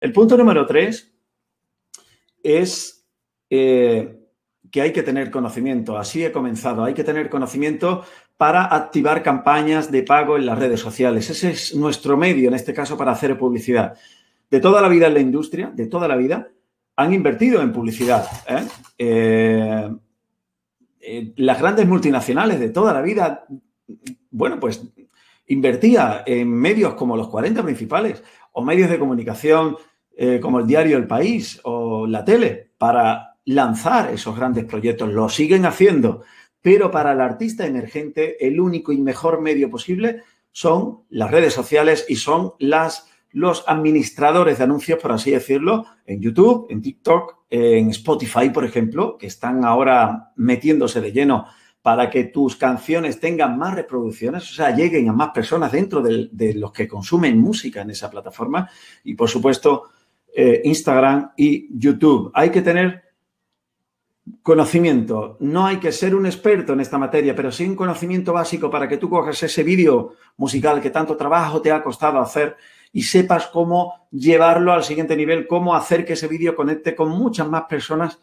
El punto número tres es eh, que hay que tener conocimiento. Así he comenzado. Hay que tener conocimiento para activar campañas de pago en las redes sociales. Ese es nuestro medio, en este caso, para hacer publicidad. De toda la vida en la industria, de toda la vida, han invertido en publicidad. ¿eh? Eh, las grandes multinacionales de toda la vida, bueno, pues invertía en medios como los 40 principales o medios de comunicación eh, como el diario El País o la tele para lanzar esos grandes proyectos. Lo siguen haciendo, pero para el artista emergente el único y mejor medio posible son las redes sociales y son las, los administradores de anuncios, por así decirlo, en YouTube, en TikTok, en Spotify, por ejemplo, que están ahora metiéndose de lleno para que tus canciones tengan más reproducciones, o sea, lleguen a más personas dentro de, los que consumen música en esa plataforma. Y por supuesto, eh, Instagram y YouTube. Hay que tener conocimiento. No hay que ser un experto en esta materia, pero sí un conocimiento básico para que tú cojas ese vídeo musical que tanto trabajo te ha costado hacer y sepas cómo llevarlo al siguiente nivel, cómo hacer que ese vídeo conecte con muchas más personas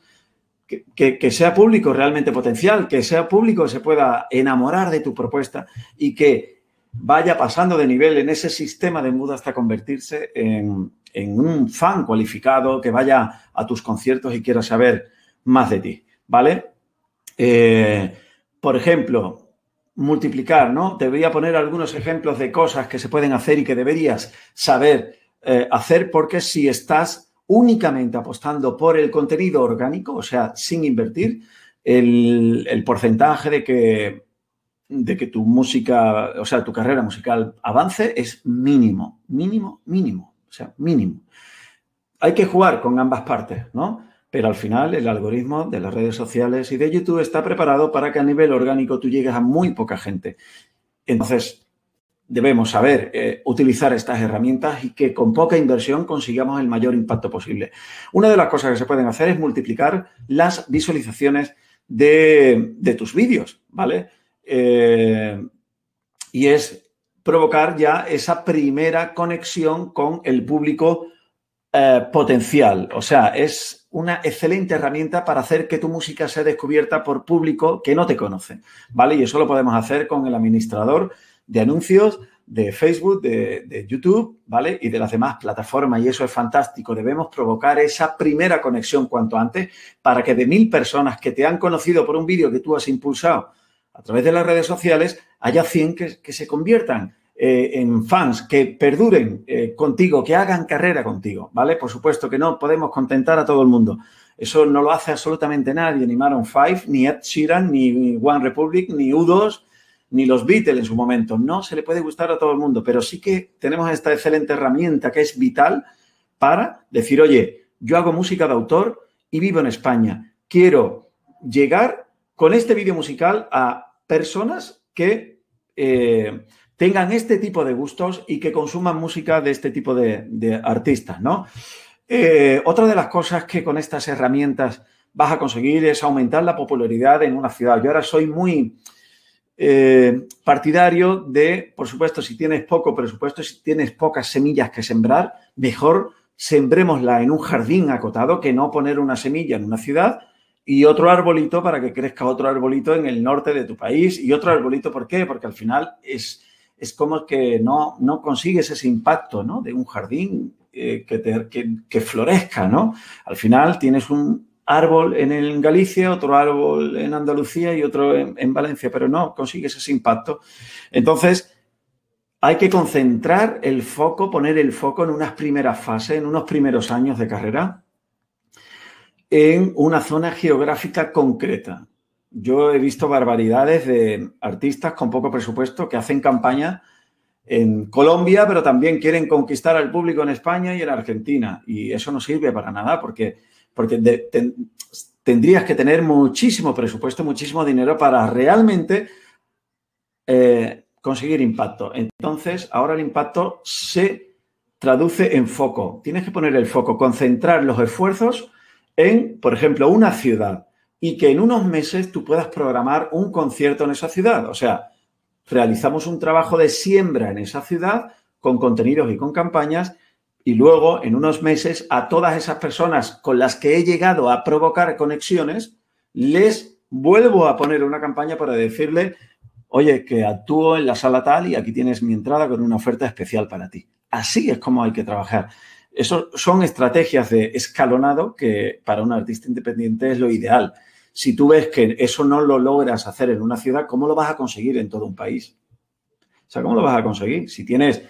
que, sea público realmente potencial, que sea público, se pueda enamorar de tu propuesta y que vaya pasando de nivel en ese sistema de muda hasta convertirse en, un fan cualificado que vaya a tus conciertos y quiera saber más de ti, ¿vale? Eh, por ejemplo, multiplicar, ¿no? Te voy a poner algunos ejemplos de cosas que se pueden hacer y que deberías saber eh, hacer porque si estás únicamente apostando por el contenido orgánico, o sea, sin invertir, el, porcentaje de que, de que tu música, o sea, tu carrera musical avance es mínimo, mínimo, mínimo, o sea, mínimo. Hay que jugar con ambas partes, ¿no? Pero al final el algoritmo de las redes sociales y de YouTube está preparado para que a nivel orgánico tú llegues a muy poca gente. Entonces, debemos saber eh, utilizar estas herramientas y que con poca inversión consigamos el mayor impacto posible. Una de las cosas que se pueden hacer es multiplicar las visualizaciones de, tus vídeos, ¿vale? Eh, y es provocar ya esa primera conexión con el público eh, potencial. O sea, es una excelente herramienta para hacer que tu música sea descubierta por público que no te conoce, ¿vale? Y eso lo podemos hacer con el administrador de anuncios de Facebook, de, YouTube, ¿vale? Y de las demás plataformas. Y eso es fantástico. Debemos provocar esa primera conexión cuanto antes para que de mil personas que te han conocido por un vídeo que tú has impulsado a través de las redes sociales, haya 100 que, se conviertan eh, en fans, que perduren eh, contigo, que hagan carrera contigo, ¿vale? Por supuesto que no podemos contentar a todo el mundo. Eso no lo hace absolutamente nadie, ni Maroon 5, ni Ed Sheeran, ni One Republic, ni U2, ni los Beatles en su momento. No se le puede gustar a todo el mundo, pero sí que tenemos esta excelente herramienta que es vital para decir, oye, yo hago música de autor y vivo en España. Quiero llegar con este vídeo musical a personas que eh, tengan este tipo de gustos y que consuman música de este tipo de, artistas, ¿no? Eh, otra de las cosas que con estas herramientas vas a conseguir es aumentar la popularidad en una ciudad. Yo ahora soy muy, eh, partidario de, por supuesto, si tienes poco presupuesto, si tienes pocas semillas que sembrar, mejor sembrémosla en un jardín acotado que no poner una semilla en una ciudad y otro arbolito para que crezca otro arbolito en el norte de tu país y otro arbolito, ¿por qué? Porque al final es, es como que no, no consigues ese impacto ¿no? de un jardín eh, que, que, que, florezca, ¿no? Al final tienes un, árbol en, Galicia, otro árbol en Andalucía y otro en, en Valencia, pero no consigues ese impacto. Entonces, hay que concentrar el foco, poner el foco en unas primeras fases, en unos primeros años de carrera, en una zona geográfica concreta. Yo he visto barbaridades de artistas con poco presupuesto que hacen campaña en Colombia, pero también quieren conquistar al público en España y en Argentina. Y eso no sirve para nada porque porque tendrías que tener muchísimo presupuesto, muchísimo dinero para realmente eh, conseguir impacto. Entonces, ahora el impacto se traduce en foco. Tienes que poner el foco, concentrar los esfuerzos en, por ejemplo, una ciudad y que en unos meses tú puedas programar un concierto en esa ciudad. O sea, realizamos un trabajo de siembra en esa ciudad con contenidos y con campañas y luego, en unos meses, a todas esas personas con las que he llegado a provocar conexiones, les vuelvo a poner una campaña para decirle, oye, que actúo en la sala tal y aquí tienes mi entrada con una oferta especial para ti. Así es como hay que trabajar. Eso son estrategias de escalonado que para un artista independiente es lo ideal. Si tú ves que eso no lo logras hacer en una ciudad, ¿cómo lo vas a conseguir en todo un país? O sea, ¿cómo lo vas a conseguir? Si tienes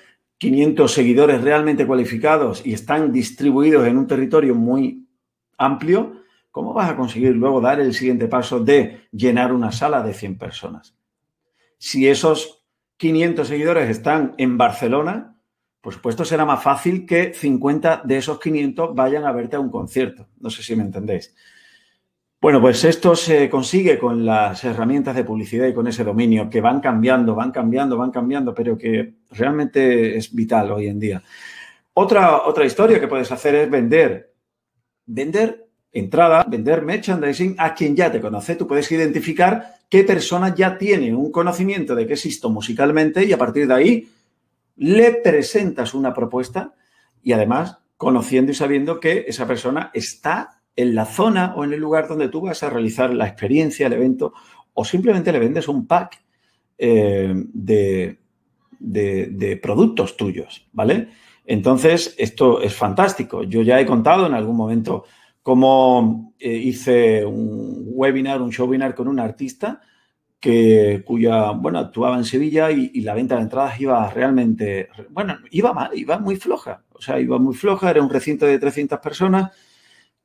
500 seguidores realmente cualificados y están distribuidos en un territorio muy amplio, ¿cómo vas a conseguir luego dar el siguiente paso de llenar una sala de 100 personas? Si esos 500 seguidores están en Barcelona, por supuesto será más fácil que 50 de esos 500 vayan a verte a un concierto. No sé si me entendéis. Bueno, pues esto se consigue con las herramientas de publicidad y con ese dominio que van cambiando, van cambiando, van cambiando, pero que realmente es vital hoy en día. Otra, otra historia que puedes hacer es vender. Vender entrada, vender merchandising a quien ya te conoce. Tú puedes identificar qué persona ya tiene un conocimiento de que existo musicalmente y a partir de ahí le presentas una propuesta y además conociendo y sabiendo que esa persona está en la zona o en el lugar donde tú vas a realizar la experiencia, el evento, o simplemente le vendes un pack eh, de, productos tuyos, ¿vale? Entonces, esto es fantástico. Yo ya he contado en algún momento cómo eh, hice un webinar, un showbinar con un artista que, cuya, bueno, actuaba en Sevilla y, y, la venta de entradas iba realmente, bueno, iba mal, iba muy floja. O sea, iba muy floja, era un recinto de 300 personas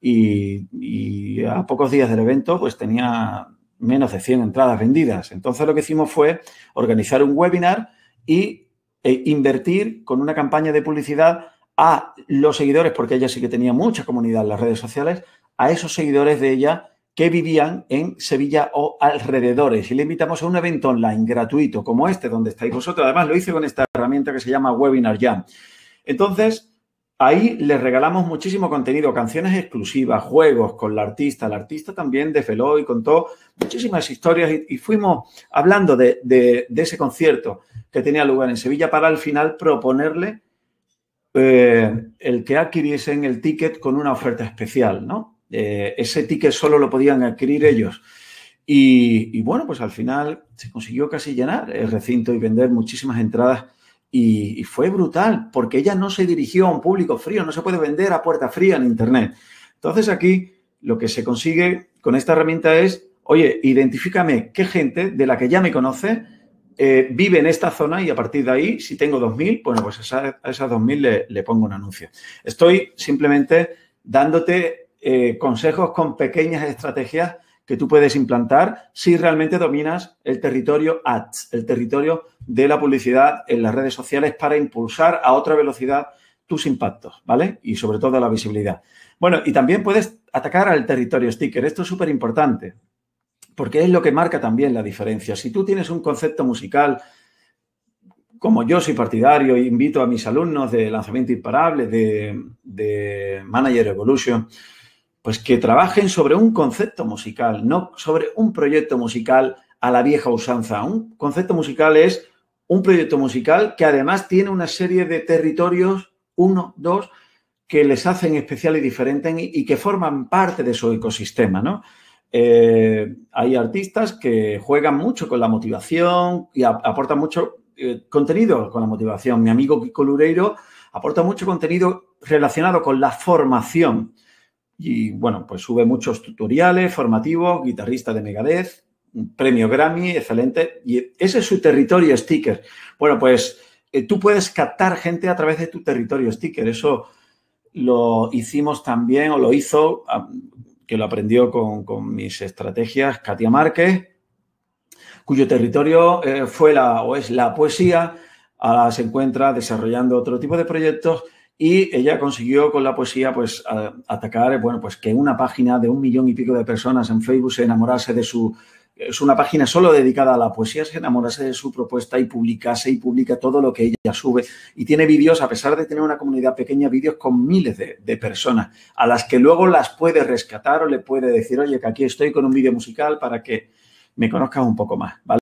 y, a pocos días del evento, pues tenía menos de 100 entradas vendidas. Entonces lo que hicimos fue organizar un webinar y e invertir con una campaña de publicidad a los seguidores, porque ella sí que tenía mucha comunidad en las redes sociales, a esos seguidores de ella que vivían en Sevilla o alrededores. Y le invitamos a un evento online gratuito como este, donde estáis vosotros. Además, lo hice con esta herramienta que se llama Webinar Jam. Entonces, Ahí les regalamos muchísimo contenido, canciones exclusivas, juegos con la artista, la artista también desveló y contó muchísimas historias y, fuimos hablando de, ese concierto que tenía lugar en Sevilla para al final proponerle eh, el que adquiriesen el ticket con una oferta especial, ¿no? Eh, ese ticket solo lo podían adquirir ellos. y, bueno, pues al final se consiguió casi llenar el recinto y vender muchísimas entradas y, fue brutal, porque ella no se dirigió a un público frío, no se puede vender a puerta fría en Internet. Entonces aquí lo que se consigue con esta herramienta es, oye, identifícame qué gente de la que ya me conoce eh, vive en esta zona y a partir de ahí, si tengo 2.000, bueno, pues a, esas, 2.000 le, pongo un anuncio. Estoy simplemente dándote eh, consejos con pequeñas estrategias que tú puedes implantar si realmente dominas el territorio ads, el territorio de la publicidad en las redes sociales para impulsar a otra velocidad tus impactos, ¿vale? Y sobre todo la visibilidad. Bueno, y también puedes atacar al territorio sticker. Esto es súper importante porque es lo que marca también la diferencia. Si tú tienes un concepto musical, como yo soy partidario, e invito a mis alumnos de lanzamiento imparable, de, de Manager Evolution, pues que trabajen sobre un concepto musical, no sobre un proyecto musical a la vieja usanza. Un concepto musical es un proyecto musical que además tiene una serie de territorios, uno, dos, que les hacen especial y diferente y que forman parte de su ecosistema, ¿no? Eh, hay artistas que juegan mucho con la motivación y aportan mucho eh, contenido con la motivación. Mi amigo Kiko Lureiro aporta mucho contenido relacionado con la formación. Y bueno, pues sube muchos tutoriales formativos, guitarrista de Megadeth, premio Grammy, excelente. Y ese es su territorio sticker. Bueno, pues eh, tú puedes captar gente a través de tu territorio sticker. Eso lo hicimos también, o lo hizo, que lo aprendió con, mis estrategias, Katia Márquez, cuyo territorio eh, fue la, o es la poesía. Ahora se encuentra desarrollando otro tipo de proyectos y ella consiguió con la poesía pues atacar, bueno, pues que una página de un millón y pico de personas en Facebook se enamorase de su, es una página solo dedicada a la poesía, se enamorase de su propuesta y publicase y publica todo lo que ella sube. Y tiene vídeos, a pesar de tener una comunidad pequeña, vídeos con miles de, de, personas, a las que luego las puede rescatar o le puede decir, oye, que aquí estoy con un vídeo musical para que me conozcas un poco más, ¿vale?